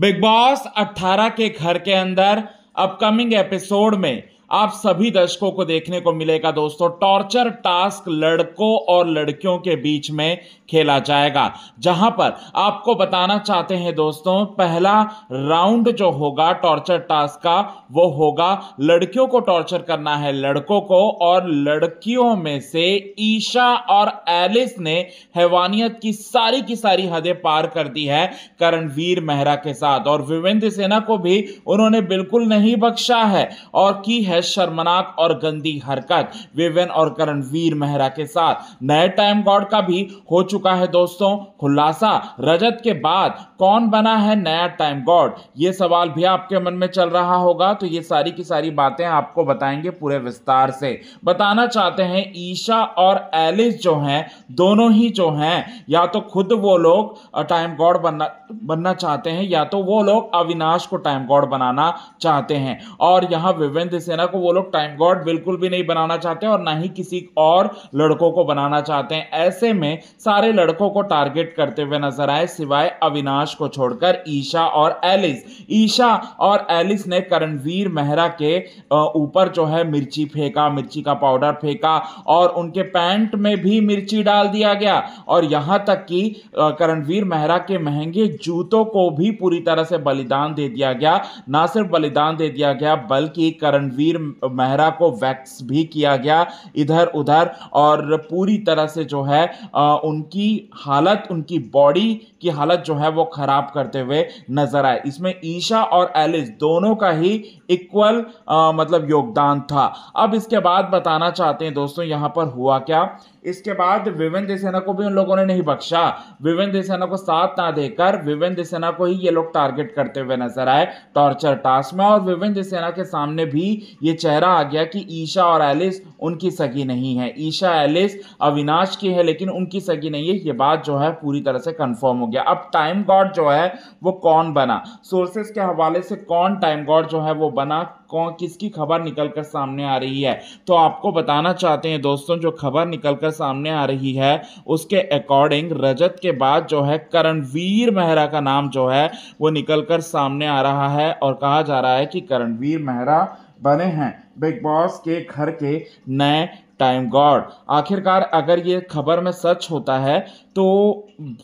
big boss 18 के घर के अंदर अपकमिंग एपिसोड में आप सभी दर्शकों को देखने को मिलेगा दोस्तों टॉर्चर टास्क लड़कों और लड़कियों के बीच में खेला जाएगा जहां पर आपको बताना चाहते हैं दोस्तों पहला राउंड जो होगा टॉर्चर टास्क का वो होगा लड़कियों को टॉर्चर करना है लड़कों को और लड़कियों में से ईशा और एलिस ने हैवानियत की सारी की सारी हदें पार कर दी है करणवीर मेहरा के साथ और विवेंद्र सेना को भी उन्होंने बिल्कुल नहीं बख्शा है और की है शर्मनाक और गंदी हरकत विवेन और करणवीर मेहरा के साथ नए टाइम गॉड का भी हो चुका है दोस्तों खुलासा रजत के बाद कौन बना है नया टाइम गॉड ये सवाल भी आपके मन में चल रहा होगा तो ये सारी की सारी बातें आपको बताएंगे पूरे विस्तार से बताना चाहते हैं ईशा और एलिस जो हैं दोनों ही जो हैं या तो खुद वो लोग टाइम गॉड बनना बनना चाहते हैं या तो वो लोग अविनाश को टाइम गॉड बनाना चाहते हैं और यहाँ विवेंद्र सेना सेना को वो लोग टाइम गॉड बिल्कुल भी नहीं बनाना चाहते और ना ही किसी और लड़कों को बनाना चाहते हैं ऐसे में सारे लड़कों को टारगेट करते हुए नजर आए सिवाय अविनाश को छोड़कर ईशा और एलिस ईशा और एलिस ने करणवीर मेहरा के ऊपर जो है मिर्ची फेंका मिर्ची का पाउडर फेंका और उनके पैंट में भी मिर्ची डाल दिया गया और यहाँ तक कि करणवीर मेहरा के महंगे जूतों को भी पूरी तरह से बलिदान दे दिया गया ना सिर्फ बलिदान दे दिया गया बल्कि करणवीर रणवीर मेहरा को वैक्स भी किया गया इधर उधर और पूरी तरह से जो है आ, उनकी हालत उनकी बॉडी की हालत जो है वो खराब करते हुए नजर आए इसमें ईशा और एलिस दोनों का ही इक्वल मतलब योगदान था अब इसके बाद बताना चाहते हैं दोस्तों यहाँ पर हुआ क्या इसके बाद विवेन देसेना को भी उन लोगों ने नहीं बख्शा विवेन देसेना को साथ ना देकर विवेन देसेना को ही ये लोग टारगेट करते हुए नजर आए टॉर्चर टास्क में और विवेन देसेना के सामने भी ये चेहरा आ गया कि ईशा और एलिस उनकी सगी नहीं है ईशा एलिस अविनाश की है लेकिन उनकी सगी नहीं है ये बात जो है पूरी तरह से कंफर्म हो गया अब टाइम गॉड जो है वो कौन बना सोर्सेस के हवाले से कौन टाइम गॉड जो है वो बना कौन किसकी खबर निकल कर सामने आ रही है तो आपको बताना चाहते हैं दोस्तों जो खबर निकल कर सामने आ रही है उसके अकॉर्डिंग रजत के बाद जो है करणवीर मेहरा का नाम जो है वो निकल कर सामने आ रहा है और कहा जा रहा है कि करणवीर मेहरा बने हैं बिग बॉस के घर के नए टाइम गॉड आखिरकार अगर ये खबर में सच होता है तो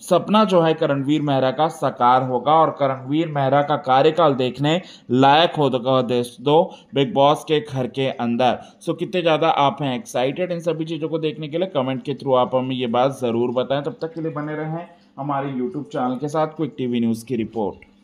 सपना जो है करणवीर मेहरा का साकार होगा और करणवीर मेहरा का कार्यकाल देखने लायक हो तो दो बिग बॉस के घर के अंदर सो कितने ज़्यादा आप हैं एक्साइटेड इन सभी चीज़ों को देखने के लिए कमेंट के थ्रू आप हमें ये बात ज़रूर बताएं तब तक के लिए बने रहें हमारे यूट्यूब चैनल के साथ क्विक टीवी न्यूज़ की रिपोर्ट